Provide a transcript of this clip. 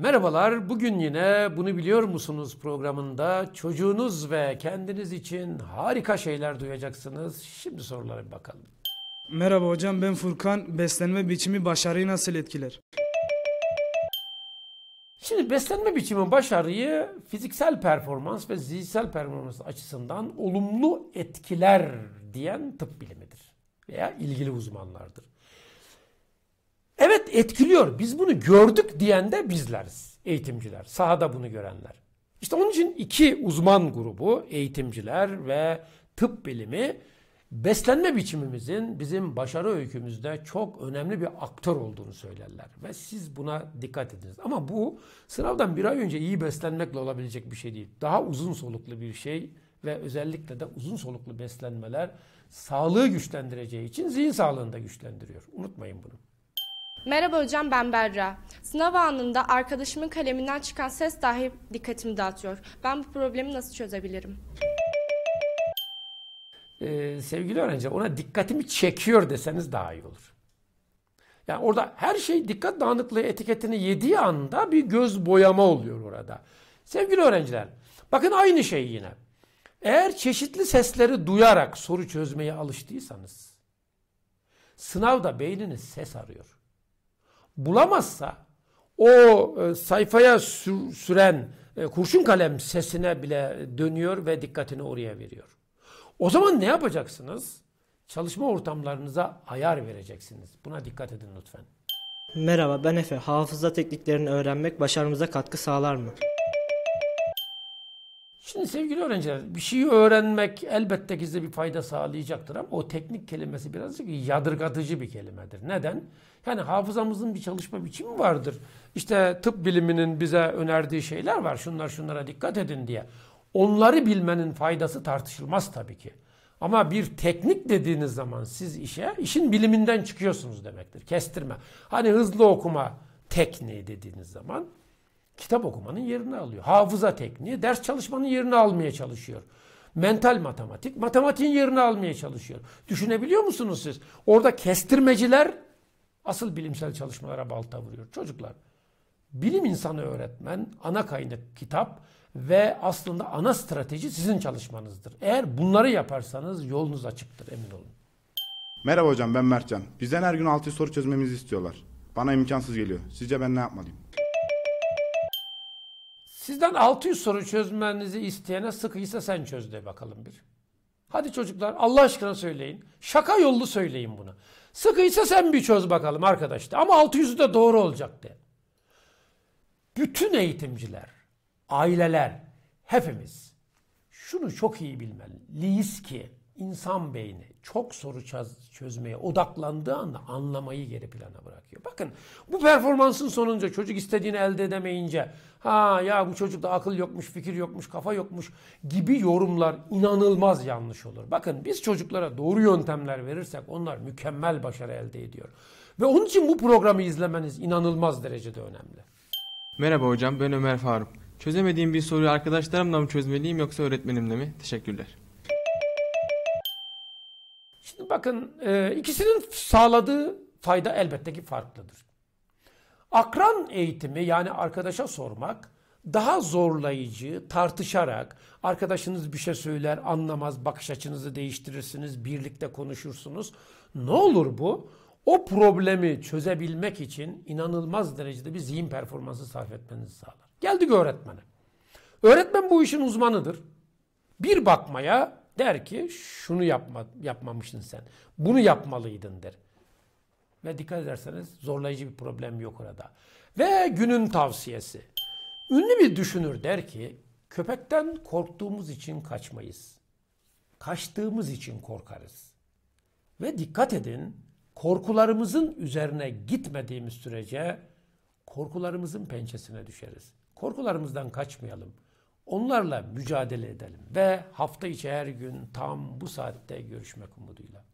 Merhabalar, bugün yine Bunu Biliyor Musunuz programında çocuğunuz ve kendiniz için harika şeyler duyacaksınız. Şimdi sorulara bir bakalım. Merhaba hocam, ben Furkan. Beslenme biçimi başarıyı nasıl etkiler? Şimdi beslenme biçimi başarıyı fiziksel performans ve zihinsel performans açısından olumlu etkiler diyen tıp bilimidir veya ilgili uzmanlardır. Evet etkiliyor. Biz bunu gördük diyen de bizleriz. Eğitimciler. Sahada bunu görenler. İşte onun için iki uzman grubu eğitimciler ve tıp bilimi beslenme biçimimizin bizim başarı öykümüzde çok önemli bir aktör olduğunu söylerler. Ve siz buna dikkat ediniz. Ama bu sınavdan bir ay önce iyi beslenmekle olabilecek bir şey değil. Daha uzun soluklu bir şey ve özellikle de uzun soluklu beslenmeler sağlığı güçlendireceği için zihin sağlığını da güçlendiriyor. Unutmayın bunu. Merhaba hocam ben Berra. Sınav anında arkadaşımın kaleminden çıkan ses dahi dikkatimi dağıtıyor. Ben bu problemi nasıl çözebilirim? Ee, sevgili öğrenciler ona dikkatimi çekiyor deseniz daha iyi olur. Yani orada her şey dikkat dağınıklığı etiketini yediği anda bir göz boyama oluyor orada. Sevgili öğrenciler bakın aynı şey yine. Eğer çeşitli sesleri duyarak soru çözmeye alıştıysanız sınavda beyniniz ses arıyor bulamazsa o e, sayfaya süren e, kurşun kalem sesine bile dönüyor ve dikkatini oraya veriyor. O zaman ne yapacaksınız? Çalışma ortamlarınıza ayar vereceksiniz. Buna dikkat edin lütfen. Merhaba ben Efe. Hafıza tekniklerini öğrenmek başarımıza katkı sağlar mı? Şimdi sevgili öğrenciler bir şeyi öğrenmek elbette ki size bir fayda sağlayacaktır ama o teknik kelimesi birazcık yadırgatıcı bir kelimedir. Neden? Yani hafızamızın bir çalışma biçimi vardır. İşte tıp biliminin bize önerdiği şeyler var. Şunlar şunlara dikkat edin diye. Onları bilmenin faydası tartışılmaz tabii ki. Ama bir teknik dediğiniz zaman siz işe işin biliminden çıkıyorsunuz demektir. Kestirme. Hani hızlı okuma tekniği dediğiniz zaman kitap okumanın yerini alıyor. Hafıza tekniği ders çalışmanın yerini almaya çalışıyor. Mental matematik matematiğin yerini almaya çalışıyor. Düşünebiliyor musunuz siz? Orada kestirmeciler asıl bilimsel çalışmalara balta vuruyor. Çocuklar bilim insanı öğretmen, ana kaynak kitap ve aslında ana strateji sizin çalışmanızdır. Eğer bunları yaparsanız yolunuz açıktır emin olun. Merhaba hocam ben Mertcan. Bizden her gün 6 soru çözmemizi istiyorlar. Bana imkansız geliyor. Sizce ben ne yapmalıyım? Sizden 600 soru çözmenizi isteyene sıkıysa sen çöz de bakalım bir. Hadi çocuklar Allah aşkına söyleyin. Şaka yollu söyleyin bunu. Sıkıysa sen bir çöz bakalım arkadaş Ama 600 de doğru olacak de. Bütün eğitimciler, aileler, hepimiz şunu çok iyi bilmeliyiz ki insan beyni çok soru çözmeye odaklandığı anda anlamayı geri plana bırakıyor. Bakın bu performansın sonunca çocuk istediğini elde edemeyince ha ya bu çocukta akıl yokmuş, fikir yokmuş, kafa yokmuş gibi yorumlar inanılmaz yanlış olur. Bakın biz çocuklara doğru yöntemler verirsek onlar mükemmel başarı elde ediyor. Ve onun için bu programı izlemeniz inanılmaz derecede önemli. Merhaba hocam ben Ömer Faruk. Çözemediğim bir soruyu arkadaşlarımla mı çözmeliyim yoksa öğretmenimle mi? Teşekkürler. Bakın e, ikisinin sağladığı fayda elbette ki farklıdır. Akran eğitimi yani arkadaşa sormak daha zorlayıcı, tartışarak arkadaşınız bir şey söyler, anlamaz, bakış açınızı değiştirirsiniz, birlikte konuşursunuz. Ne olur bu? O problemi çözebilmek için inanılmaz derecede bir zihin performansı sarf etmenizi sağlar. Geldik öğretmene. Öğretmen bu işin uzmanıdır. Bir bakmaya Der ki şunu yapma, yapmamıştın sen. Bunu yapmalıydın der. Ve dikkat ederseniz zorlayıcı bir problem yok orada. Ve günün tavsiyesi. Ünlü bir düşünür der ki köpekten korktuğumuz için kaçmayız. Kaçtığımız için korkarız. Ve dikkat edin korkularımızın üzerine gitmediğimiz sürece korkularımızın pençesine düşeriz. Korkularımızdan kaçmayalım. Onlarla mücadele edelim ve hafta içi her gün tam bu saatte görüşmek umuduyla.